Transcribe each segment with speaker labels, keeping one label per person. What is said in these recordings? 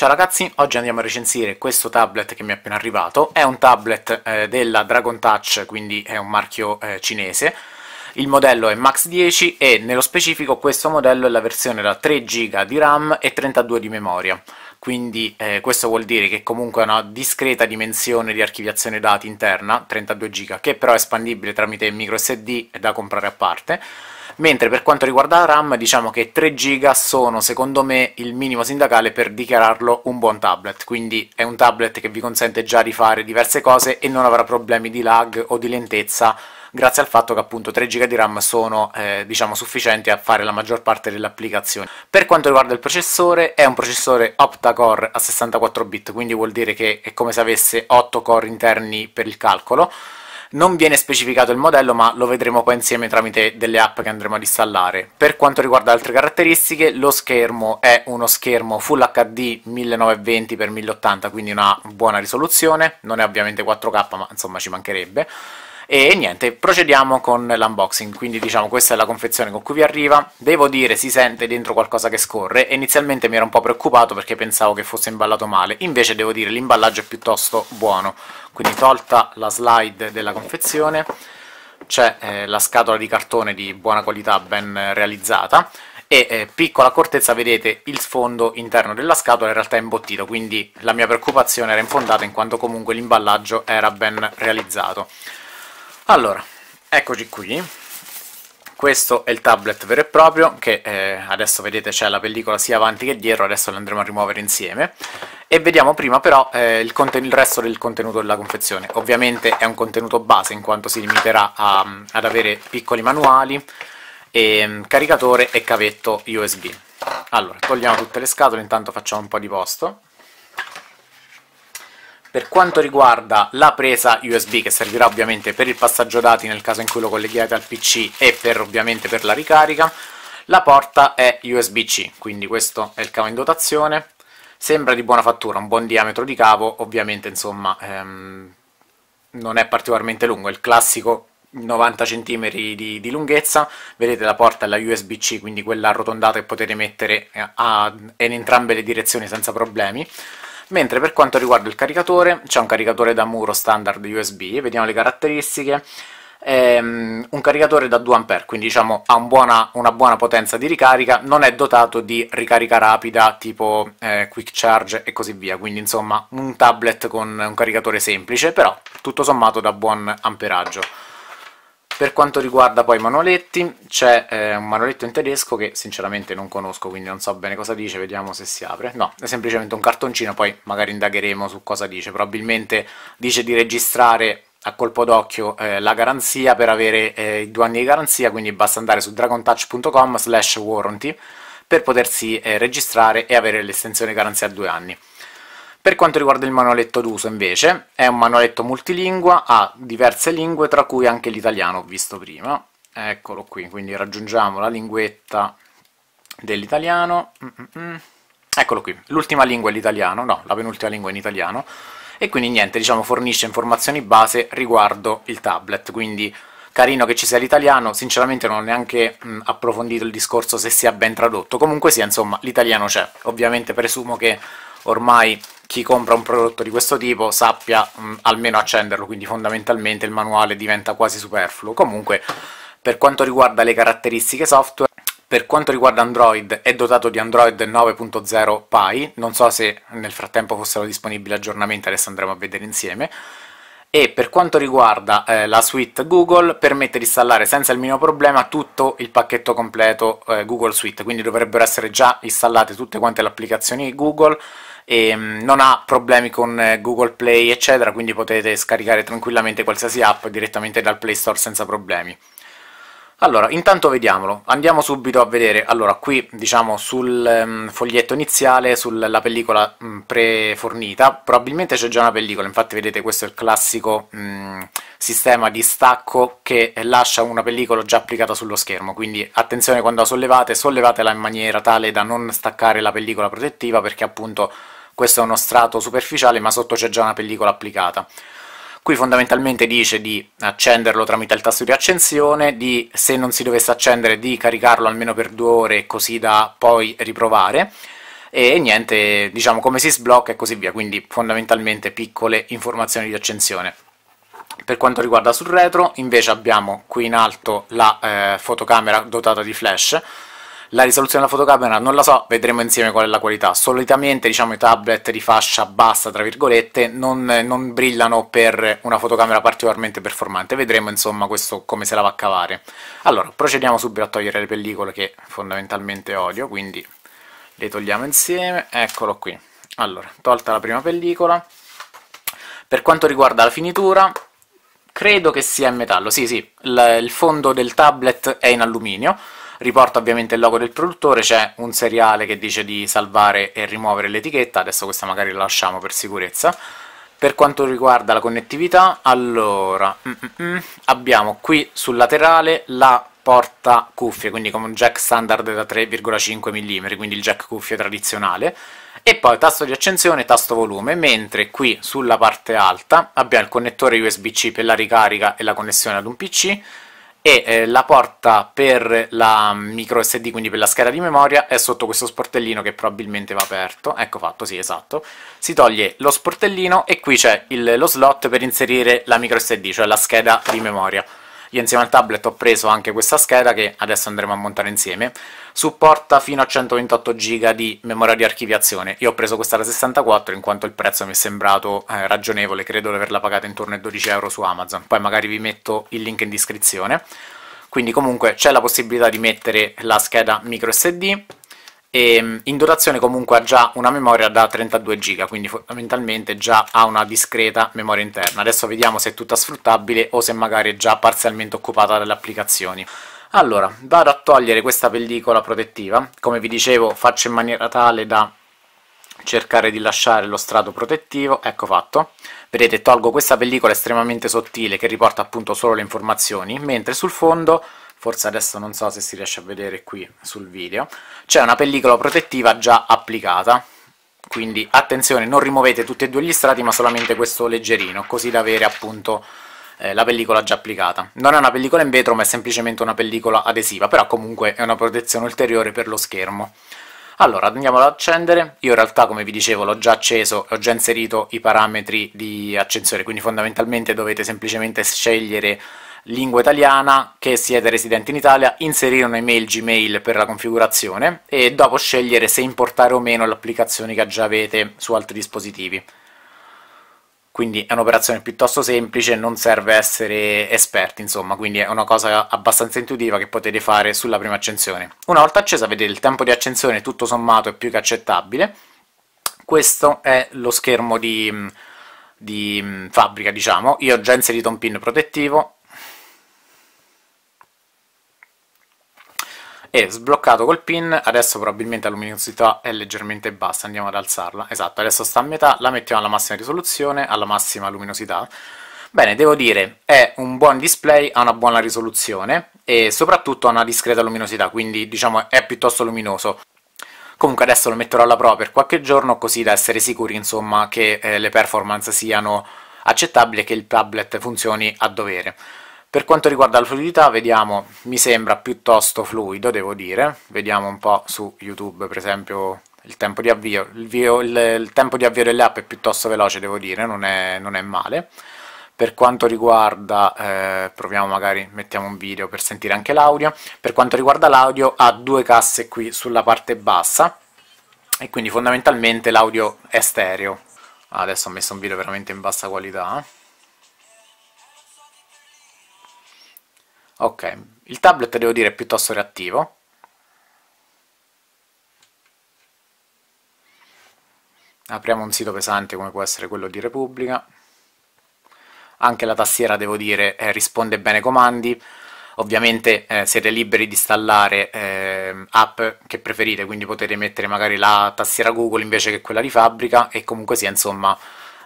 Speaker 1: Ciao ragazzi, oggi andiamo a recensire questo tablet che mi è appena arrivato. È un tablet eh, della Dragon Touch, quindi è un marchio eh, cinese. Il modello è Max 10 e nello specifico questo modello è la versione da 3 GB di RAM e 32 di memoria. Quindi eh, questo vuol dire che comunque ha una discreta dimensione di archiviazione dati interna, 32 GB, che però è espandibile tramite microSD e da comprare a parte mentre per quanto riguarda la RAM diciamo che 3 GB sono secondo me il minimo sindacale per dichiararlo un buon tablet, quindi è un tablet che vi consente già di fare diverse cose e non avrà problemi di lag o di lentezza grazie al fatto che appunto 3 GB di RAM sono eh, diciamo sufficienti a fare la maggior parte delle applicazioni. Per quanto riguarda il processore, è un processore octa-core a 64 bit, quindi vuol dire che è come se avesse 8 core interni per il calcolo, non viene specificato il modello, ma lo vedremo poi insieme tramite delle app che andremo ad installare. Per quanto riguarda altre caratteristiche, lo schermo è uno schermo Full HD 1920x1080, quindi una buona risoluzione, non è ovviamente 4K, ma insomma ci mancherebbe e niente, procediamo con l'unboxing, quindi diciamo questa è la confezione con cui vi arriva, devo dire si sente dentro qualcosa che scorre, inizialmente mi ero un po' preoccupato perché pensavo che fosse imballato male, invece devo dire l'imballaggio è piuttosto buono, quindi tolta la slide della confezione, c'è eh, la scatola di cartone di buona qualità ben realizzata, e eh, piccola accortezza vedete il sfondo interno della scatola in realtà è imbottito quindi la mia preoccupazione era infondata in quanto comunque l'imballaggio era ben realizzato allora, eccoci qui. Questo è il tablet vero e proprio, che eh, adesso vedete c'è la pellicola sia avanti che dietro, adesso lo andremo a rimuovere insieme. E vediamo prima però eh, il, il, resto del contenuto della confezione. Ovviamente è un contenuto base, in quanto si limiterà a, ad avere piccoli manuali, e, ehm, caricatore e cavetto USB. Allora, togliamo tutte le scatole, intanto facciamo un po' di posto. Per quanto riguarda la presa USB che servirà ovviamente per il passaggio dati nel caso in cui lo colleghiate al PC e per ovviamente per la ricarica, la porta è USB-C, quindi questo è il cavo in dotazione. Sembra di buona fattura, un buon diametro di cavo, ovviamente insomma ehm, non è particolarmente lungo, è il classico 90 cm di, di, lunghezza, vedete la porta è la USB-C, quindi quella arrotondata che potete mettere a, a, in entrambe le direzioni senza problemi mentre per quanto riguarda il caricatore c'è un caricatore da muro standard USB, vediamo le caratteristiche ehm, un caricatore da 2A, quindi diciamo ha un buona, una buona potenza di ricarica, non è dotato di ricarica rapida tipo eh, quick charge e così via, quindi insomma un tablet con un caricatore semplice, però tutto sommato da buon amperaggio. Per quanto riguarda poi i manualetti, c'è eh, un manualetto in tedesco che sinceramente non conosco, quindi non so bene cosa dice, vediamo se si apre. No, è semplicemente un cartoncino, poi magari indagheremo su cosa dice. Probabilmente dice di registrare a colpo d'occhio eh, la garanzia per avere eh, i due anni di garanzia, quindi basta andare su dragontouch.com slash warranty per potersi eh, registrare e avere l'estensione garanzia a due anni. Per quanto riguarda il manualetto d'uso invece, è un manualetto multilingua, ha diverse lingue, tra cui anche l'italiano, ho visto prima. Eccolo qui, quindi raggiungiamo la linguetta dell'italiano. Eccolo qui, l'ultima lingua è l'italiano, no, la penultima lingua è in italiano. E quindi niente, diciamo, fornisce informazioni base riguardo il tablet, quindi carino che ci sia l'italiano, sinceramente non ho neanche mh, mm, approfondito il discorso se sia ben tradotto, comunque sia, insomma, l'italiano c'è. Ovviamente presumo che ormai chi compra un prodotto di questo tipo sappia mh, mm, almeno accenderlo, quindi fondamentalmente il manuale diventa quasi superfluo. Comunque, per quanto riguarda le caratteristiche software, per quanto riguarda Android, è dotato di Android 9.0 Pi, non so se nel frattempo fossero disponibili aggiornamenti, adesso andremo a vedere insieme e per quanto riguarda eh, la suite Google permette di installare senza il minimo problema tutto il pacchetto completo eh, Google Suite, quindi dovrebbero essere già installate tutte quante le applicazioni Google e mm, non ha problemi con eh, Google Play eccetera, quindi potete scaricare tranquillamente qualsiasi app direttamente dal Play Store senza problemi. Allora, intanto vediamolo, andiamo subito a vedere, allora qui diciamo sul um, foglietto iniziale, sulla pellicola um, prefornita, probabilmente c'è già una pellicola, infatti vedete questo è il classico um, sistema di stacco che lascia una pellicola già applicata sullo schermo, quindi attenzione quando la sollevate, sollevatela in maniera tale da non staccare la pellicola protettiva perché appunto questo è uno strato superficiale ma sotto c'è già una pellicola applicata. Qui fondamentalmente dice di accenderlo tramite il tasto di accensione, di se non si dovesse accendere di caricarlo almeno per due ore così da poi riprovare e, niente, diciamo come si sblocca e così via, quindi fondamentalmente piccole informazioni di accensione. Per quanto riguarda sul retro, invece abbiamo qui in alto la eh, fotocamera dotata di flash, la risoluzione della fotocamera non la so, vedremo insieme qual è la qualità. Solitamente, diciamo, i tablet di fascia bassa, tra virgolette, non, non brillano per una fotocamera particolarmente performante. Vedremo, insomma, questo come se la va a cavare. Allora, procediamo subito a togliere le pellicole che fondamentalmente odio, quindi le togliamo insieme. Eccolo qui. Allora, tolta la prima pellicola. Per quanto riguarda la finitura, credo che sia in metallo, sì sì, il fondo del tablet è in alluminio, riporta ovviamente il logo del produttore, c'è un seriale che dice di salvare e rimuovere l'etichetta, adesso questa magari la lasciamo per sicurezza. Per quanto riguarda la connettività, allora, mm -mm, mm abbiamo qui sul laterale la porta cuffie, quindi con un jack standard da 3,5 mm, quindi il jack cuffie tradizionale, e poi tasto di accensione e tasto volume, mentre qui sulla parte alta abbiamo il connettore USB-C per la ricarica e la connessione ad un PC, e eh, la porta per la micro SD, quindi per la scheda di memoria, è sotto questo sportellino che probabilmente va aperto, ecco fatto, sì esatto, si toglie lo sportellino e qui c'è lo slot per inserire la micro SD, cioè la scheda di memoria. Io insieme al tablet ho preso anche questa scheda che adesso andremo a montare insieme supporta fino a 128 GB di memoria di archiviazione. Io ho preso questa da 64 in quanto il prezzo mi è sembrato eh, ragionevole, credo di averla pagata intorno ai 12 euro su Amazon, poi magari vi metto il link in descrizione. Quindi comunque c'è la possibilità di mettere la scheda micro SD e mm, in dotazione comunque ha già una memoria da 32 GB, quindi fondamentalmente già ha una discreta memoria interna. Adesso vediamo se è tutta sfruttabile o se magari è già parzialmente occupata dalle applicazioni. Allora, vado a togliere questa pellicola protettiva, come vi dicevo faccio in maniera tale da cercare di lasciare lo strato protettivo, ecco fatto. Vedete, tolgo questa pellicola estremamente sottile che riporta appunto solo le informazioni, mentre sul fondo, forse adesso non so se si riesce a vedere qui sul video, c'è una pellicola protettiva già applicata. Quindi attenzione, non rimuovete tutti e due gli strati, ma solamente questo leggerino, così da avere appunto eh, la pellicola già applicata. Non è una pellicola in vetro ma è semplicemente una pellicola adesiva, però comunque è una protezione ulteriore per lo schermo. Allora, andiamo ad accendere. Io in realtà, come vi dicevo, l'ho già acceso, e ho già inserito i parametri di accensore, quindi fondamentalmente dovete semplicemente scegliere lingua italiana, che siete residenti in Italia, inserire un'email Gmail per la configurazione e dopo scegliere se importare o meno l'applicazione che già avete su altri dispositivi quindi è un'operazione piuttosto semplice, non serve essere esperti, insomma, quindi è una cosa abbastanza intuitiva che potete fare sulla prima accensione. Una volta accesa vedete il tempo di accensione tutto sommato è più che accettabile, questo è lo schermo di, di fabbrica, diciamo, io ho già inserito un pin protettivo, e sbloccato col pin, adesso probabilmente la luminosità è leggermente bassa, andiamo ad alzarla, esatto, adesso sta a metà, la mettiamo alla massima risoluzione, alla massima luminosità. Bene, devo dire, è un buon display, ha una buona risoluzione e soprattutto ha una discreta luminosità, quindi diciamo è piuttosto luminoso. Comunque adesso lo metterò alla prova per qualche giorno così da essere sicuri insomma che eh, le performance siano accettabili e che il tablet funzioni a dovere. Per quanto riguarda la fluidità, vediamo, mi sembra piuttosto fluido, devo dire. Vediamo un po' su YouTube, per esempio, il tempo di avvio. Il, vio, il, il tempo di avvio delle app è piuttosto veloce, devo dire, non è, non è male. Per quanto riguarda, eh, proviamo magari, mettiamo un video per sentire anche l'audio. Per quanto riguarda l'audio, ha due casse qui sulla parte bassa e quindi fondamentalmente l'audio è stereo. Adesso ho messo un video veramente in bassa qualità. Ok, il tablet devo dire è piuttosto reattivo. Apriamo un sito pesante come può essere quello di Repubblica. Anche la tastiera, devo dire, eh, risponde bene ai comandi. Ovviamente eh, siete liberi di installare eh, app che preferite, quindi potete mettere magari la tastiera Google invece che quella di fabbrica e comunque sia, insomma,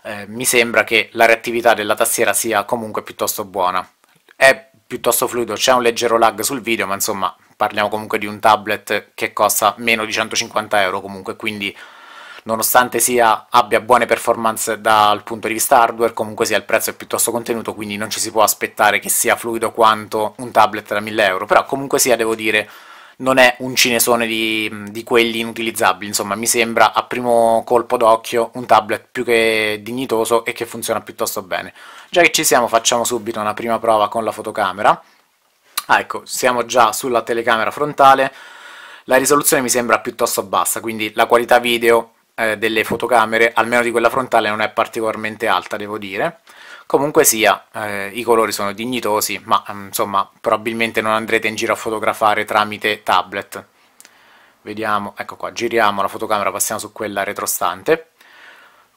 Speaker 1: eh, mi sembra che la reattività della tastiera sia comunque piuttosto buona è piuttosto fluido, c'è un leggero lag sul video, ma insomma parliamo comunque di un tablet che costa meno di 150 euro comunque, quindi nonostante sia, abbia buone performance dal punto di vista hardware, comunque sia il prezzo è piuttosto contenuto, quindi non ci si può aspettare che sia fluido quanto un tablet da 1000 euro, però comunque sia, devo dire, non è un cinesone di, di, quelli inutilizzabili, insomma mi sembra a primo colpo d'occhio un tablet più che dignitoso e che funziona piuttosto bene. Già che ci siamo facciamo subito una prima prova con la fotocamera. Ah ecco, siamo già sulla telecamera frontale, la risoluzione mi sembra piuttosto bassa, quindi la qualità video eh, delle fotocamere, almeno di quella frontale, non è particolarmente alta, devo dire. Comunque sia, eh, i colori sono dignitosi, ma mm, insomma probabilmente non andrete in giro a fotografare tramite tablet. Vediamo, ecco qua, giriamo la fotocamera, passiamo su quella retrostante.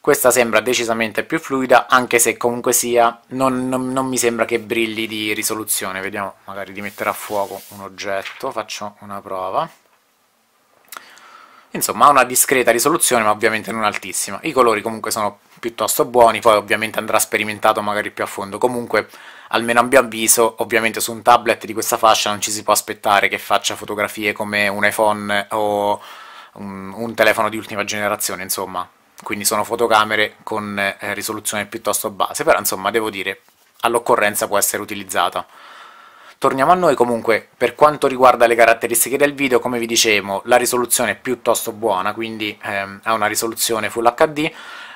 Speaker 1: Questa sembra decisamente più fluida, anche se comunque sia, non, non, non mi sembra che brilli di risoluzione. Vediamo magari di mettere a fuoco un oggetto, faccio una prova. Insomma, ha una discreta risoluzione, ma ovviamente non altissima. I colori comunque sono piuttosto buoni, poi ovviamente andrà sperimentato magari più a fondo. Comunque, almeno a mio avviso, ovviamente su un tablet di questa fascia non ci si può aspettare che faccia fotografie come un iPhone o un, un telefono di ultima generazione, insomma. Quindi sono fotocamere con eh, risoluzione piuttosto base, però insomma, devo dire, all'occorrenza può essere utilizzata. Torniamo a noi comunque, per quanto riguarda le caratteristiche del video, come vi dicevo, la risoluzione è piuttosto buona, quindi ehm, ha una risoluzione Full HD,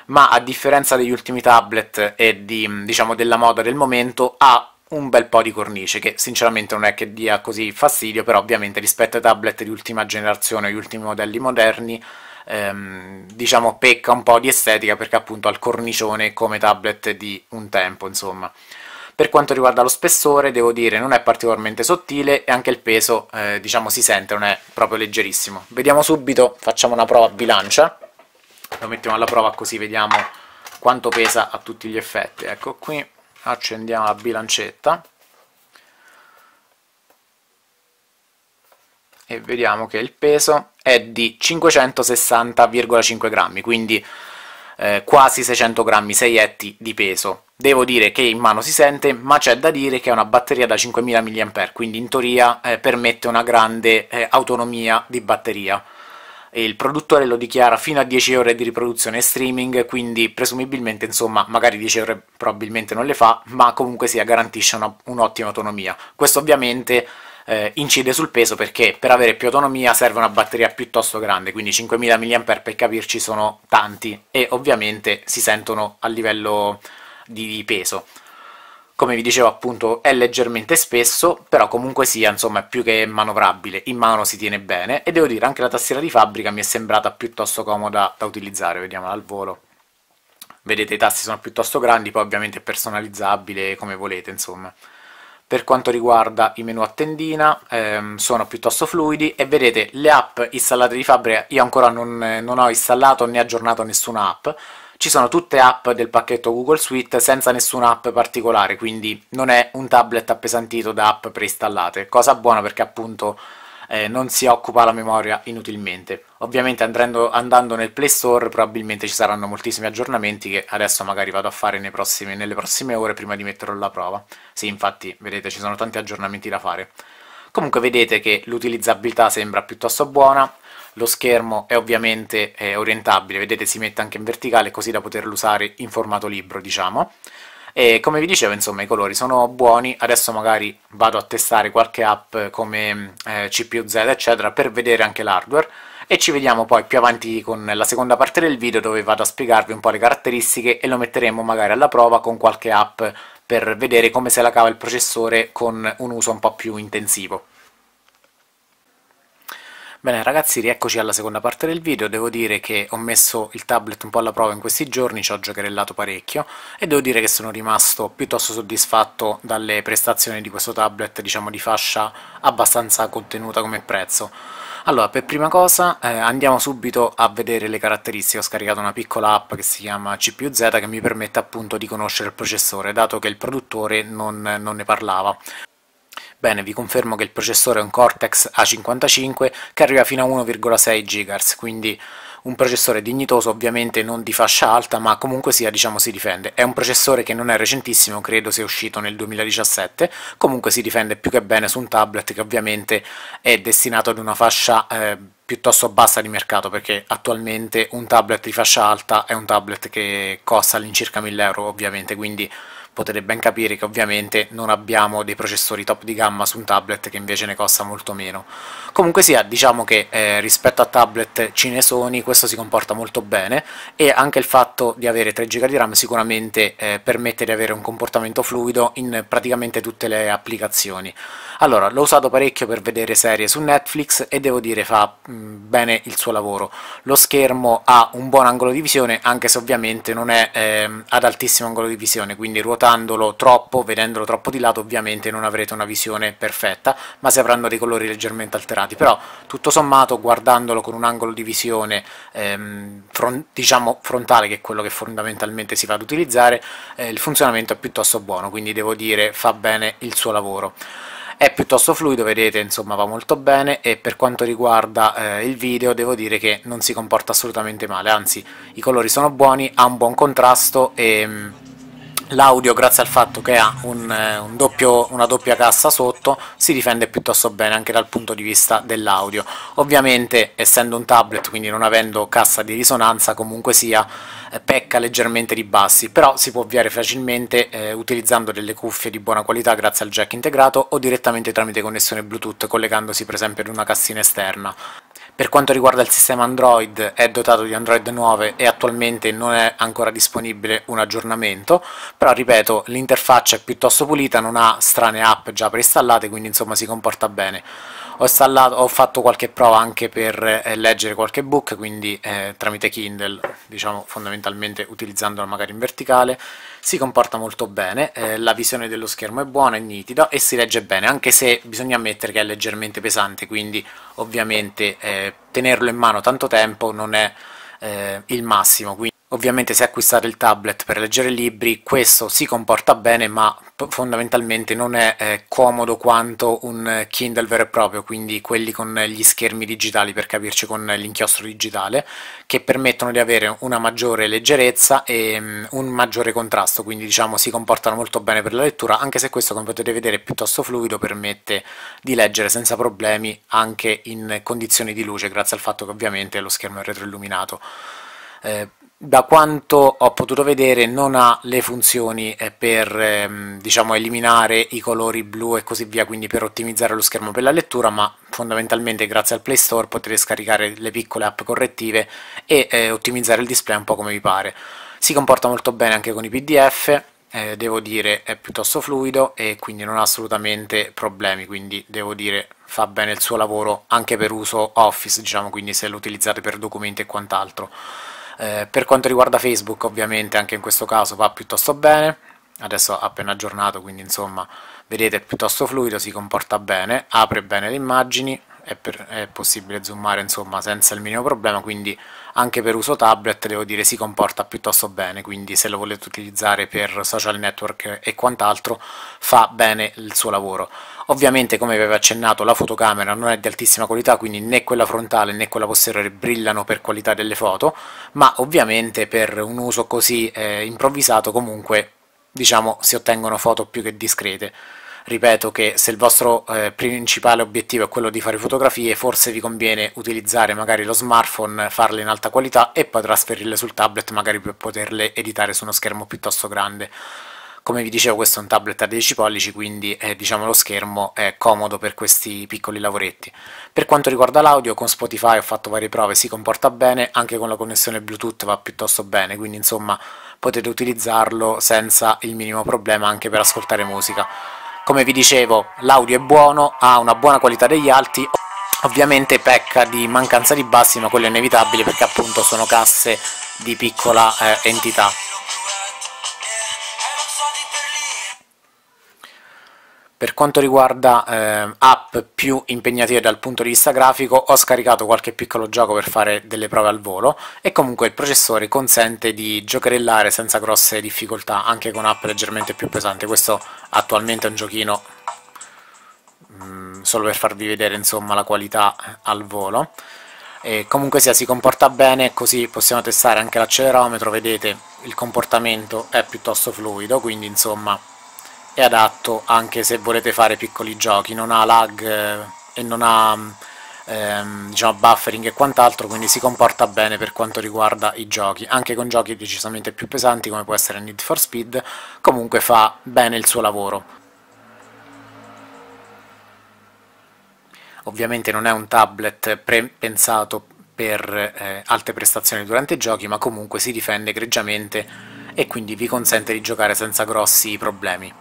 Speaker 1: ma a differenza degli ultimi tablet e di, diciamo, della moda del momento, ha un bel po' di cornice, che sinceramente non è che dia così fastidio, però ovviamente rispetto ai tablet di ultima generazione, gli ultimi modelli moderni, ehm, diciamo pecca un po' di estetica perché appunto ha il cornicione come tablet di un tempo, insomma. Per quanto riguarda lo spessore, devo dire, non è particolarmente sottile e anche il peso, eh, diciamo, si sente, non è proprio leggerissimo. Vediamo subito, facciamo una prova a bilancia. Lo mettiamo alla prova così vediamo quanto pesa a tutti gli effetti. Ecco qui, accendiamo la bilancetta. E vediamo che il peso è di 560,5 grammi, quindi eh, quasi 600 grammi, 6 etti di peso. Devo dire che in mano si sente, ma c'è da dire che è una batteria da 5000 mAh, quindi in teoria eh, permette una grande eh, autonomia di batteria. Il produttore lo dichiara fino a 10 ore di riproduzione streaming, quindi presumibilmente, insomma, magari 10 ore probabilmente non le fa, ma comunque sia garantisce un'ottima autonomia. Questo ovviamente eh, incide sul peso perché per avere più autonomia serve una batteria piuttosto grande, quindi 5000 mAh per capirci sono tanti e ovviamente si sentono a livello di peso. Come vi dicevo appunto è leggermente spesso, però comunque sia insomma è più che manovrabile, in mano si tiene bene e devo dire anche la tastiera di fabbrica mi è sembrata piuttosto comoda da utilizzare, vediamola al volo. Vedete i tasti sono piuttosto grandi, poi ovviamente è personalizzabile come volete insomma. Per quanto riguarda i menu a tendina, ehm, sono piuttosto fluidi e vedete le app installate di fabbrica, io ancora non, non ho installato né aggiornato nessuna app, ci sono tutte app del pacchetto Google Suite senza nessuna app particolare, quindi non è un tablet appesantito da app preinstallate, cosa buona perché appunto eh, non si occupa la memoria inutilmente. Ovviamente andando, andando nel Play Store probabilmente ci saranno moltissimi aggiornamenti che adesso magari vado a fare prossimi, nelle prossime ore prima di metterlo alla prova. Sì, infatti, vedete, ci sono tanti aggiornamenti da fare. Comunque vedete che l'utilizzabilità sembra piuttosto buona, lo schermo è ovviamente eh, orientabile, vedete si mette anche in verticale così da poterlo usare in formato libro, diciamo. E come vi dicevo, insomma, i colori sono buoni. Adesso magari vado a testare qualche app come eh, CPUZ, eccetera, per vedere anche l'hardware e ci vediamo poi più avanti con la seconda parte del video dove vado a spiegarvi un po' le caratteristiche e lo metteremo magari alla prova con qualche app per vedere come se la cava il processore con un uso un po' più intensivo. Bene ragazzi, rieccoci alla seconda parte del video, devo dire che ho messo il tablet un po' alla prova in questi giorni, ci ho giocherellato parecchio e devo dire che sono rimasto piuttosto soddisfatto dalle prestazioni di questo tablet, diciamo di fascia abbastanza contenuta come prezzo. Allora, per prima cosa eh, andiamo subito a vedere le caratteristiche, ho scaricato una piccola app che si chiama CPUZ che mi permette appunto di conoscere il processore, dato che il produttore non, non ne parlava. Bene, vi confermo che il processore è un Cortex A55 che arriva fino a 1,6 GHz, quindi un processore dignitoso, ovviamente non di fascia alta, ma comunque sia, diciamo, si difende. È un processore che non è recentissimo, credo sia uscito nel 2017, comunque si difende più che bene su un tablet che ovviamente è destinato ad una fascia eh, piuttosto bassa di mercato, perché attualmente un tablet di fascia alta è un tablet che costa all'incirca 1000 euro, ovviamente, quindi potete ben capire che ovviamente non abbiamo dei processori top di gamma su un tablet che invece ne costa molto meno. Comunque sia, diciamo che eh, rispetto a tablet cinesoni questo si comporta molto bene e anche il fatto di avere 3 GB di RAM sicuramente eh, permette di avere un comportamento fluido in praticamente tutte le applicazioni. Allora, l'ho usato parecchio per vedere serie su Netflix e devo dire fa mh, mm, bene il suo lavoro. Lo schermo ha un buon angolo di visione, anche se ovviamente non è eh, ad altissimo angolo di visione, quindi ruota ruotandolo troppo, vedendolo troppo di lato, ovviamente non avrete una visione perfetta, ma si avranno dei colori leggermente alterati. Però, tutto sommato, guardandolo con un angolo di visione ehm, front, diciamo frontale, che è quello che fondamentalmente si va ad utilizzare, eh, il funzionamento è piuttosto buono, quindi devo dire fa bene il suo lavoro è piuttosto fluido, vedete, insomma va molto bene e per quanto riguarda eh, il video devo dire che non si comporta assolutamente male, anzi i colori sono buoni, ha un buon contrasto e mm, l'audio grazie al fatto che ha un, eh, un doppio, una doppia cassa sotto si difende piuttosto bene anche dal punto di vista dell'audio ovviamente essendo un tablet quindi non avendo cassa di risonanza comunque sia eh, pecca leggermente di bassi però si può avviare facilmente eh, utilizzando delle cuffie di buona qualità grazie al jack integrato o direttamente tramite connessione bluetooth collegandosi per esempio ad una cassina esterna per quanto riguarda il sistema Android è dotato di Android 9 e attualmente non è ancora disponibile un aggiornamento, però ripeto l'interfaccia è piuttosto pulita, non ha strane app già preinstallate quindi insomma si comporta bene ho, installato, ho fatto qualche prova anche per eh, leggere qualche book, quindi eh, tramite Kindle, diciamo fondamentalmente utilizzandola magari in verticale, si comporta molto bene, eh, la visione dello schermo è buona, è nitida e si legge bene, anche se bisogna ammettere che è leggermente pesante, quindi ovviamente eh, tenerlo in mano tanto tempo non è eh, il massimo. Quindi Ovviamente se acquistate il tablet per leggere libri questo si comporta bene ma fondamentalmente non è eh, comodo quanto un Kindle vero e proprio, quindi quelli con gli schermi digitali per capirci con l'inchiostro digitale, che permettono di avere una maggiore leggerezza e um, un maggiore contrasto, quindi diciamo si comportano molto bene per la lettura, anche se questo come potete vedere è piuttosto fluido, permette di leggere senza problemi anche in condizioni di luce, grazie al fatto che ovviamente lo schermo è retroilluminato. Eh, da quanto ho potuto vedere non ha le funzioni eh, per ehm, diciamo, eliminare i colori blu e così via quindi per ottimizzare lo schermo per la lettura ma fondamentalmente grazie al Play Store potete scaricare le piccole app correttive e eh, ottimizzare il display un po' come vi pare si comporta molto bene anche con i pdf eh, devo dire è piuttosto fluido e quindi non ha assolutamente problemi quindi devo dire fa bene il suo lavoro anche per uso office diciamo quindi se lo utilizzate per documenti e quant'altro eh, per quanto riguarda Facebook ovviamente anche in questo caso va piuttosto bene, adesso appena aggiornato quindi insomma vedete è piuttosto fluido, si comporta bene, apre bene le immagini, è, per, è possibile zoomare insomma senza il minimo problema quindi anche per uso tablet devo dire si comporta piuttosto bene, quindi se lo volete utilizzare per social network e quant'altro fa bene il suo lavoro. Ovviamente come vi avevo accennato la fotocamera non è di altissima qualità, quindi né quella frontale né quella posteriore brillano per qualità delle foto, ma ovviamente per un uso così eh, improvvisato comunque diciamo si ottengono foto più che discrete ripeto che se il vostro eh, principale obiettivo è quello di fare fotografie forse vi conviene utilizzare magari lo smartphone, farle in alta qualità e poi trasferirle sul tablet magari per poterle editare su uno schermo piuttosto grande come vi dicevo questo è un tablet a 10 pollici quindi eh, diciamo lo schermo è comodo per questi piccoli lavoretti per quanto riguarda l'audio con Spotify ho fatto varie prove si comporta bene anche con la connessione Bluetooth va piuttosto bene quindi insomma potete utilizzarlo senza il minimo problema anche per ascoltare musica come vi dicevo, l'audio è buono, ha una buona qualità degli alti, ovviamente pecca di mancanza di bassi, ma quello è inevitabile perché appunto sono casse di piccola eh, entità. Per quanto riguarda eh, app più impegnative dal punto di vista grafico, ho scaricato qualche piccolo gioco per fare delle prove al volo e comunque il processore consente di giocherellare senza grosse difficoltà anche con app leggermente più pesanti. Questo attualmente è un giochino mh, mm, solo per farvi vedere insomma, la qualità eh, al volo. E comunque sia, si comporta bene, così possiamo testare anche l'accelerometro, vedete il comportamento è piuttosto fluido, quindi insomma è adatto anche se volete fare piccoli giochi, non ha lag eh, e non ha ehm, diciamo, buffering e quant'altro, quindi si comporta bene per quanto riguarda i giochi, anche con giochi decisamente più pesanti come può essere Need for Speed, comunque fa bene il suo lavoro. Ovviamente non è un tablet pensato per eh, alte prestazioni durante i giochi, ma comunque si difende egregiamente e quindi vi consente di giocare senza grossi problemi.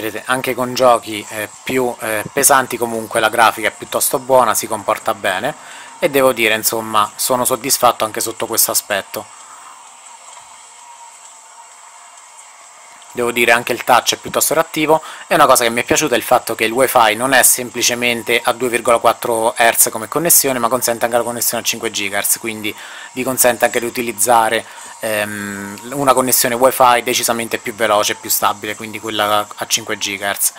Speaker 1: vedete anche con giochi eh, più eh, pesanti comunque la grafica è piuttosto buona si comporta bene e devo dire insomma sono soddisfatto anche sotto questo aspetto devo dire anche il touch è piuttosto reattivo e una cosa che mi è piaciuta è il fatto che il wifi non è semplicemente a 2,4 Hz come connessione ma consente anche la connessione a 5 GHz quindi vi consente anche di utilizzare ehm, una connessione wifi decisamente più veloce e più stabile quindi quella a 5 GHz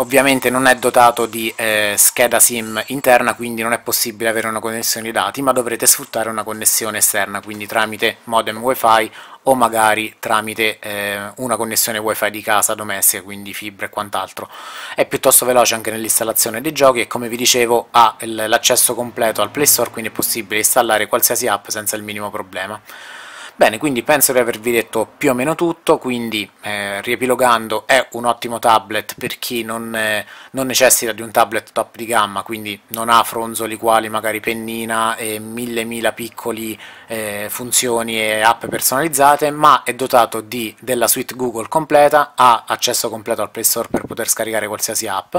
Speaker 1: Ovviamente non è dotato di eh, scheda SIM interna, quindi non è possibile avere una connessione dati, ma dovrete sfruttare una connessione esterna, quindi tramite modem wifi o magari tramite eh, una connessione wifi di casa domestica, quindi fibra e quant'altro. È piuttosto veloce anche nell'installazione dei giochi e come vi dicevo ha l'accesso completo al Play Store, quindi è possibile installare qualsiasi app senza il minimo problema. Bene, quindi penso di avervi detto più o meno tutto, quindi eh, riepilogando è un ottimo tablet per chi non, eh, non, necessita di un tablet top di gamma, quindi non ha fronzoli quali magari pennina e mille mila piccoli eh, funzioni e app personalizzate, ma è dotato di, della suite Google completa, ha accesso completo al Play Store per poter scaricare qualsiasi app,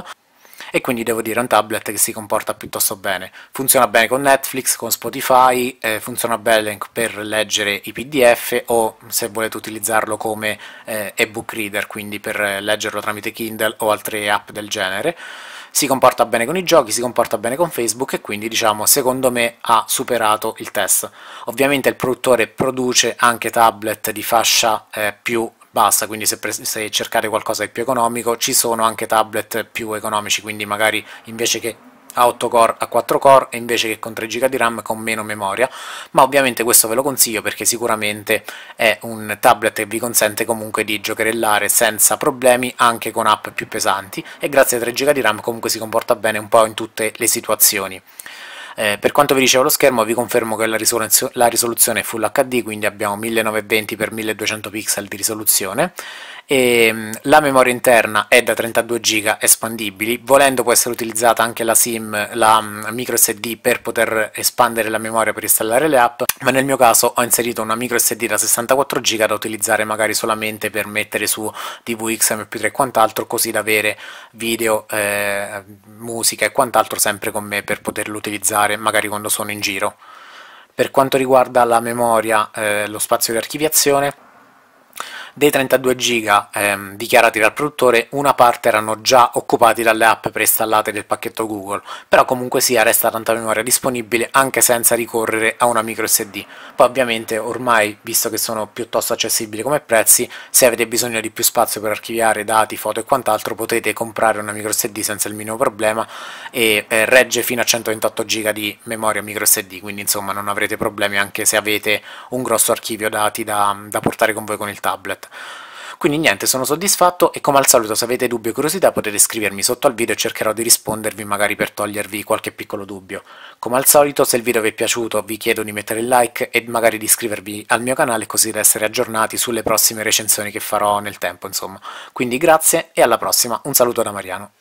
Speaker 1: e quindi devo dire è un tablet che si comporta piuttosto bene. Funziona bene con Netflix, con Spotify, eh, funziona bene per leggere i PDF o se volete utilizzarlo come eh, ebook reader, quindi per leggerlo tramite Kindle o altre app del genere si comporta bene con i giochi, si comporta bene con Facebook e quindi diciamo secondo me ha superato il test. Ovviamente il produttore produce anche tablet di fascia eh, più basta, quindi se, se cercate qualcosa di più economico ci sono anche tablet più economici, quindi magari invece che a 8 core a 4 core e invece che con 3 GB di RAM con meno memoria, ma ovviamente questo ve lo consiglio perché sicuramente è un tablet che vi consente comunque di giocherellare senza problemi anche con app più pesanti e grazie a 3 GB di RAM comunque si comporta bene un po' in tutte le situazioni. Eh, per quanto vi dicevo lo schermo vi confermo che la, risoluzio la risoluzione è Full HD, quindi abbiamo 1920x1200 pixel di risoluzione e ehm, la memoria interna è da 32 GB espandibili, volendo può essere utilizzata anche la SIM, la mm, micro SD per poter espandere la memoria per installare le app, ma nel mio caso ho inserito una micro SD da 64 GB da utilizzare magari solamente per mettere su DVX, MP3 e quant'altro, così da avere video, eh, musica e quant'altro sempre con me per poterlo utilizzare magari quando sono in giro. Per quanto riguarda la memoria, eh, lo spazio di archiviazione, dei 32 giga ehm, dichiarati dal produttore, una parte erano già occupati dalle app preinstallate del pacchetto Google, però comunque sia resta tanta memoria disponibile anche senza ricorrere a una micro SD. Poi ovviamente ormai, visto che sono piuttosto accessibili come prezzi, se avete bisogno di più spazio per archiviare dati, foto e quant'altro, potete comprare una micro SD senza il minimo problema e eh, regge fino a 128 giga di memoria micro SD, quindi insomma non avrete problemi anche se avete un grosso archivio dati da, da portare con voi con il tablet. Aspetta. Quindi niente, sono soddisfatto e come al solito se avete dubbi o curiosità potete scrivermi sotto al video e cercherò di rispondervi magari per togliervi qualche piccolo dubbio. Come al solito se il video vi è piaciuto vi chiedo di mettere il like e magari di iscrivervi al mio canale così da essere aggiornati sulle prossime recensioni che farò nel tempo insomma. Quindi grazie e alla prossima, un saluto da Mariano.